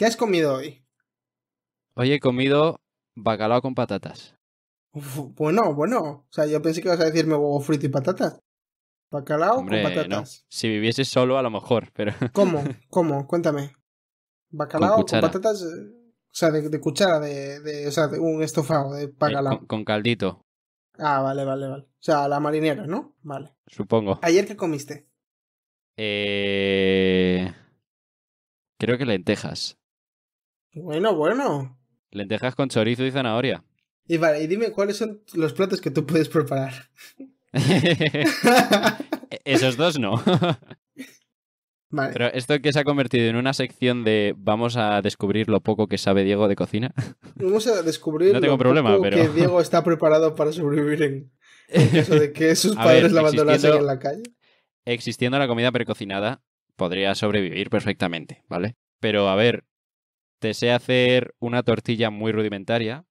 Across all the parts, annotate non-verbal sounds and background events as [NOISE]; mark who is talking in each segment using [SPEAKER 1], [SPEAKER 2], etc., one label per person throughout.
[SPEAKER 1] ¿Qué has comido hoy?
[SPEAKER 2] Hoy he comido bacalao con patatas.
[SPEAKER 1] bueno, bueno. O sea, yo pensé que ibas a decirme huevo frito y patatas. Bacalao con patatas.
[SPEAKER 2] Si viviese solo, a lo mejor, pero. [LAUGHS] ¿Cómo?
[SPEAKER 1] ¿Cómo? Cuéntame. Bacalao con, patatas. Eh, o sea, de, cuchara, de, o sea, de un estofado de eh, bacalao.
[SPEAKER 2] Con, caldito.
[SPEAKER 1] Ah, vale, vale, vale. O sea, la marinera, ¿no? Vale. Supongo. ¿Ayer qué comiste?
[SPEAKER 2] Eh... Creo que lentejas.
[SPEAKER 1] Bueno, bueno.
[SPEAKER 2] Lentejas con chorizo y zanahoria.
[SPEAKER 1] Y vale, y dime cuáles son los platos que tú puedes preparar. [LAUGHS] E-, esos dos no. [LAUGHS] Vale.
[SPEAKER 2] Pero esto que se ha convertido en una sección de vamos a descubrir lo poco que sabe Diego de cocina.
[SPEAKER 1] [LAUGHS] Vamos a descubrir no tengo problema, pero... que Diego está preparado para sobrevivir en, eso de que sus padres lo la en la calle.
[SPEAKER 2] Existiendo la comida precocinada, podría sobrevivir perfectamente, ¿vale? Pero a ver, te sé hacer una tortilla muy rudimentaria.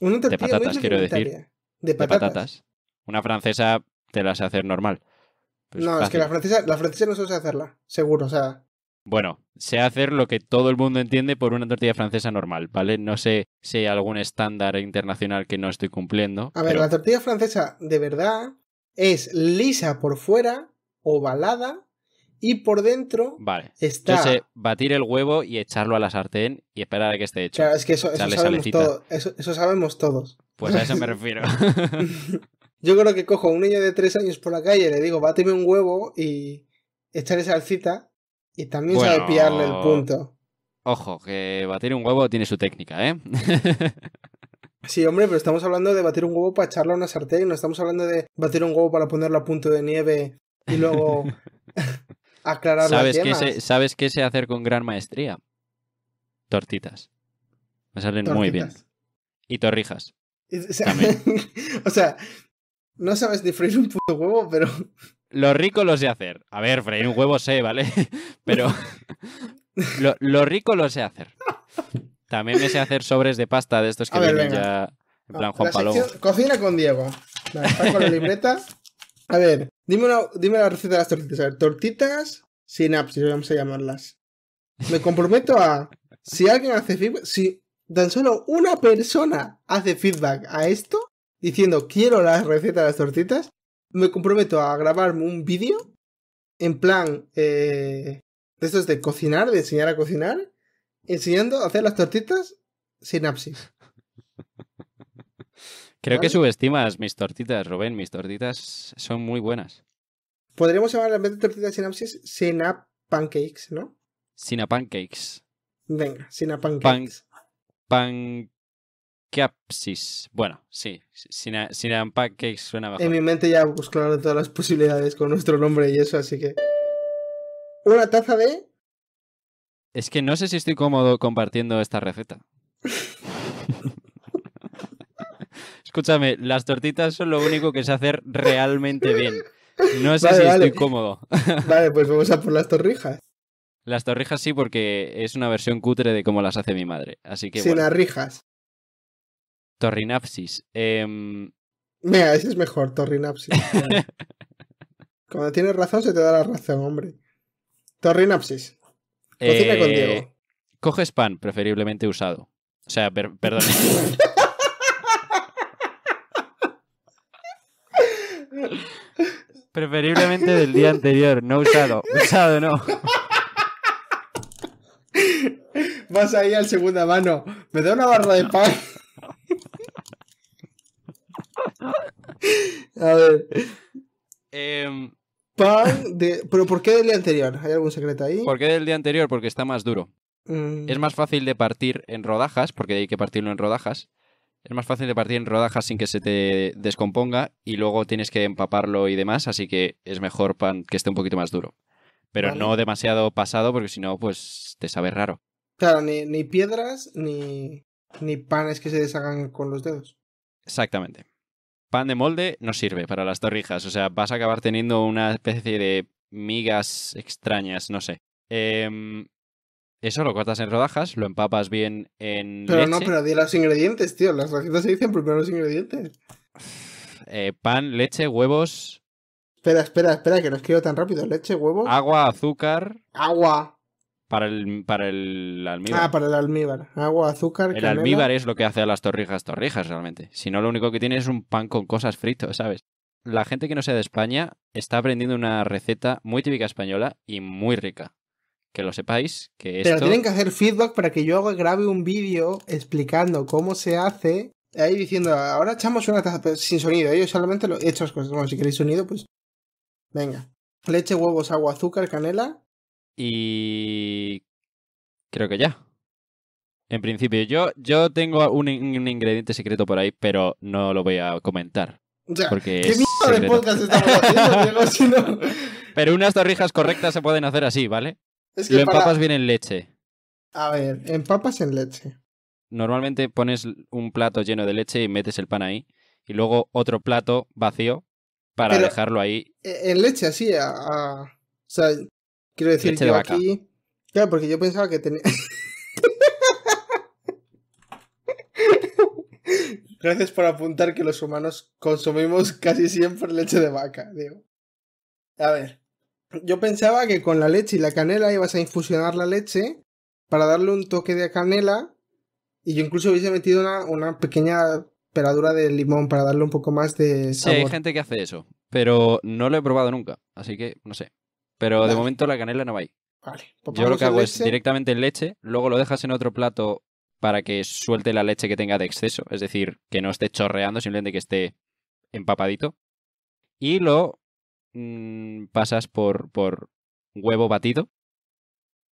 [SPEAKER 2] Una tortilla de patatas, quiero decir. De patatas. Una francesa te la sé hacer normal.
[SPEAKER 1] Pues no, es que la francesa, la francesa no sé hacerla, seguro, o sea.
[SPEAKER 2] Bueno, sé hacer lo que todo el mundo entiende por una tortilla francesa normal, ¿vale? No sé si hay algún estándar internacional que no estoy cumpliendo. A
[SPEAKER 1] ver, la tortilla francesa de verdad es lisa por fuera, ovalada y por dentro
[SPEAKER 2] vale. está... batir el huevo y echarlo a la sartén y esperar a que esté hecho. Claro, es que eso, sabemos,
[SPEAKER 1] eso, sabemos todos. Pues a eso me [LAUGHS] refiero. [LAUGHS] Yo creo que cojo a un niño de tres años por la calle, le digo, báteme un huevo y echarle salsita y también sabe pillarle el punto.
[SPEAKER 2] Ojo, que batir un huevo tiene su técnica, ¿eh? [LAUGHS]
[SPEAKER 1] sí, hombre, pero estamos hablando de batir un huevo para echarlo a una sartén, no estamos hablando de batir un huevo para ponerlo a punto de nieve y luego aclarar ¿Sabes que Qué sé,
[SPEAKER 2] ¿Sabes qué sé hacer con gran maestría? Tortitas. Me salen muy bien. Y torrijas.
[SPEAKER 1] [LAUGHS] O sea, no sabes de freír un huevo, pero... [LAUGHS]
[SPEAKER 2] Lo rico lo sé hacer. A ver, freír un huevo sé, ¿vale? [LAUGHS] Pero lo, rico lo sé hacer. También me sé hacer sobres de pasta de estos que ya en plan Juan Palomo.
[SPEAKER 1] Cocina con Diego. está con la libreta. A ver, dime, una, la receta de las tortitas. A ver, tortitas sinapsis, vamos a llamarlas. Me comprometo a, si alguien hace feedback, si tan solo una persona hace feedback a esto, diciendo quiero la receta de las tortitas, me comprometo a grabarme un vídeo en plan eh, de estos de cocinar, de enseñar a cocinar, enseñando a hacer las tortitas sinapsis.
[SPEAKER 2] Creo que subestimas mis tortitas, Rubén. Mis tortitas son muy buenas.
[SPEAKER 1] Podríamos llamar en vez de tortitas sinapsis, sinap pancakes, ¿no?
[SPEAKER 2] pancakes.
[SPEAKER 1] Venga, sinapancakes.
[SPEAKER 2] pancakes. Pancapsis. Bueno, sí. Sina... pancakes suena mejor. En mi
[SPEAKER 1] mente ya buscaron todas las posibilidades con nuestro nombre y eso, así que. Una taza de.
[SPEAKER 2] Es que no sé si estoy cómodo compartiendo esta receta. [LAUGHS] escúchame, las tortitas son lo único que sé hacer realmente bien. No es vale, si estoy cómodo.
[SPEAKER 1] [LAUGHS] Vale, pues vamos a por las torrijas.
[SPEAKER 2] Las torrijas sí, porque es una versión cutre de cómo las hace mi madre. Así que. Sin las rijas. Torrinapsis. Mira, em,
[SPEAKER 1] ese es mejor, torrinapsis. [LAUGHS] Cuando tienes razón, se te da la razón, hombre. Torrinapsis. Cocina con eh, Diego.
[SPEAKER 2] Coges pan, preferiblemente usado. O sea, perdón. [LAUGHS] Preferiblemente del día anterior, no usado. Usado no.
[SPEAKER 1] Vas ahí al segunda mano. Me da una barra de pan. A ver. Em, pan de. ¿Pero por qué del día anterior? ¿Hay algún secreto ahí? ¿Por
[SPEAKER 2] qué del día anterior? Porque está más duro. Mm. Es más fácil de partir en rodajas, porque hay que partirlo en rodajas. Es más fácil de partir en rodajas sin que se te descomponga y luego tienes que empaparlo y demás, así que es mejor pan que esté un poquito más duro. Pero no demasiado pasado porque si no, pues te sabe raro.
[SPEAKER 1] Claro, ni, ni piedras ni, ni panes que se deshagan con los dedos.
[SPEAKER 2] Exactamente. Pan de molde no sirve para las torrijas, o sea, vas a acabar teniendo una especie de migas extrañas, no sé. Eh, eso lo cortas en rodajas, lo empapas bien en. Pero no, pero
[SPEAKER 1] di los ingredientes, tío. Las recetas se dicen primero los ingredientes.
[SPEAKER 2] Eh, pan, leche, huevos.
[SPEAKER 1] Espera, espera, espera, que no escribo tan rápido. Leche, huevos.
[SPEAKER 2] Agua, azúcar.
[SPEAKER 1] Agua.
[SPEAKER 2] Para el, para el almíbar. Ah, para
[SPEAKER 1] el almíbar. Agua, azúcar. El almíbar
[SPEAKER 2] es lo que hace a las torrijas torrijas realmente. Si no, lo único que tiene es un pan con cosas fritas, ¿sabes? La gente que no sea de España está aprendiendo una receta muy típica española y muy rica que lo sepáis. Que Pero tienen que hacer
[SPEAKER 1] feedback para que yo grabe un vídeo explicando cómo se hace. Ahí diciendo, ahora echamos una taza sin sonido. Yo solamente lo he hecho las cosas. Bueno, si queréis sonido, pues. Venga. Leche, huevos, agua, azúcar, canela.
[SPEAKER 2] Y. Creo que ya. En principio, yo, yo tengo un, ingrediente secreto por ahí, pero no lo voy a comentar. porque de
[SPEAKER 1] haciendo, [LAUGHS]
[SPEAKER 2] Pero unas torrijas correctas se pueden hacer así, ¿vale? Es lo empapas bien en leche.
[SPEAKER 1] A ver, empapas en leche.
[SPEAKER 2] Normalmente pones un plato lleno de leche y metes el pan ahí. Y luego otro plato vacío para dejarlo ahí.
[SPEAKER 1] E, en leche, así. O sea, quiero decir, leche aquí. Claro, porque yo pensaba que tenía. [LAUGHS] Gracias por apuntar que los humanos consumimos casi siempre leche de vaca, digo. A ver, yo pensaba que con la leche y la canela ibas a infusionar la leche para darle un toque de canela y yo incluso hubiese metido una, pequeña peladura de limón para darle un poco más de sabor. Sí, hay gente
[SPEAKER 2] que hace eso, pero no lo he probado nunca, así que no sé. Pero de momento la canela no va ahí. Vale. Pues yo lo que hago es directamente en leche, luego lo dejas en otro plato para que suelte la leche que tenga de exceso, es decir, que no esté chorreando, simplemente que esté empapadito. Y lo
[SPEAKER 1] Mm,
[SPEAKER 2] pasas por, por huevo batido.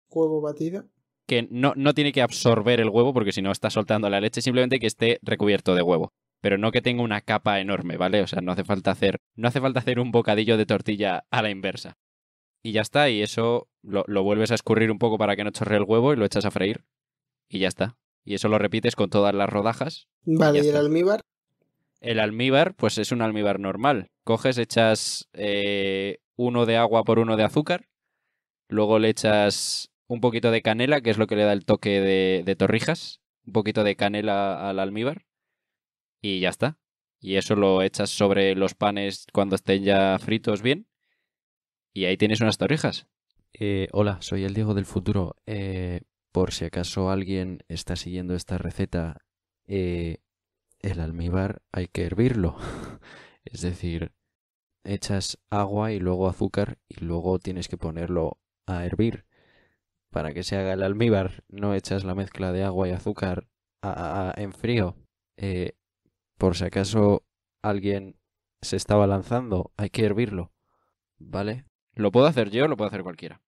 [SPEAKER 1] Huevo batido.
[SPEAKER 2] Que no, no tiene que absorber el huevo porque si no está soltando la leche, simplemente que esté recubierto de huevo. Pero no que tenga una capa enorme, ¿vale? O sea, no hace falta hacer, no hace falta hacer un bocadillo de tortilla a la inversa. Y ya está, y eso lo, vuelves a escurrir un poco para que no chorre el huevo y lo echas a freír. Y ya está. Y eso lo repites con todas las rodajas.
[SPEAKER 1] Vale, ¿y el almíbar?
[SPEAKER 2] El almíbar, pues es un almíbar normal. Coges, echas eh, uno de agua por uno de azúcar, luego le echas un poquito de canela, que es lo que le da el toque de, torrijas, un poquito de canela al almíbar y ya está. Y eso lo echas sobre los panes cuando estén ya fritos bien y ahí tienes unas torrijas. Eh, hola, soy el Diego del futuro. Eh, por si acaso alguien está siguiendo esta receta, el almíbar hay que hervirlo. [LAUGHS] es decir, echas agua y luego azúcar y luego tienes que ponerlo a hervir para que se haga el almíbar. No echas la mezcla de agua y azúcar en frío. Eh, por si acaso alguien se estaba lanzando, hay que hervirlo. ¿Vale? Lo puedo hacer yo, lo puedo hacer cualquiera.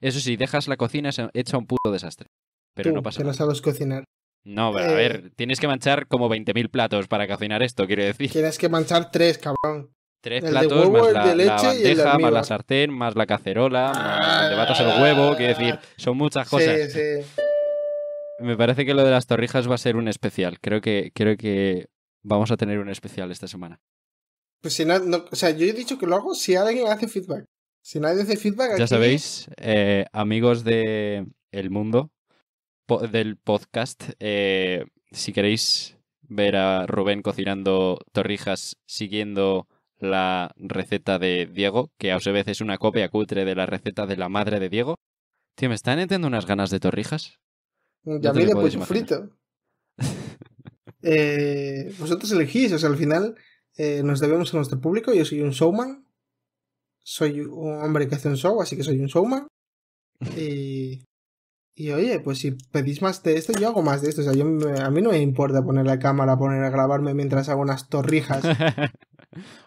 [SPEAKER 2] Eso sí, dejas la cocina hecha un puto desastre.
[SPEAKER 1] Pero no pasa que nada. sabes cocinar.
[SPEAKER 2] No, pero a eh, ver, tienes que manchar como 20.000 platos para cocinar esto, quiero decir.
[SPEAKER 1] Tienes que manchar tres, cabrón. Tres platos, más la, bandeja, más la
[SPEAKER 2] sartén, más la cacerola, más el ah. huevo, quiero decir, son muchas cosas. Sí, sí. Me parece que lo de las torrijas va a ser un especial. Creo que, creo que vamos a tener un especial esta semana.
[SPEAKER 1] Pues si no, o sea, yo he dicho que lo hago si alguien hace feedback. Si nadie hace feedback... Ya sabéis,
[SPEAKER 2] eh, amigos de El Mundo, del podcast, eh, si queréis ver a Rubén cocinando torrijas siguiendo la receta de Diego, que a veces es una copia cutre de la receta de la madre de Diego. Tío, me están entiendo unas ganas de torrijas.
[SPEAKER 1] ya me a frito. [LAUGHS] Eh, vosotros elegís, o sea, al final eh, nos debemos a nuestro público. Yo soy un showman. Soy un hombre que hace un show, así que soy un showman. [LAUGHS] Y y oye, pues si pedís más de esto, yo hago más de esto. O sea, yo, a mí no me importa poner la cámara, poner a grabarme mientras hago unas torrijas. [LAUGHS]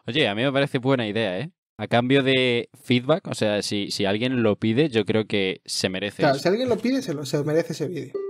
[SPEAKER 2] oye, a mí me parece buena idea, ¿eh? A cambio de feedback, o sea, si, alguien lo pide, yo creo que se merece. Claro, si
[SPEAKER 1] alguien lo pide, se lo se merece ese vídeo.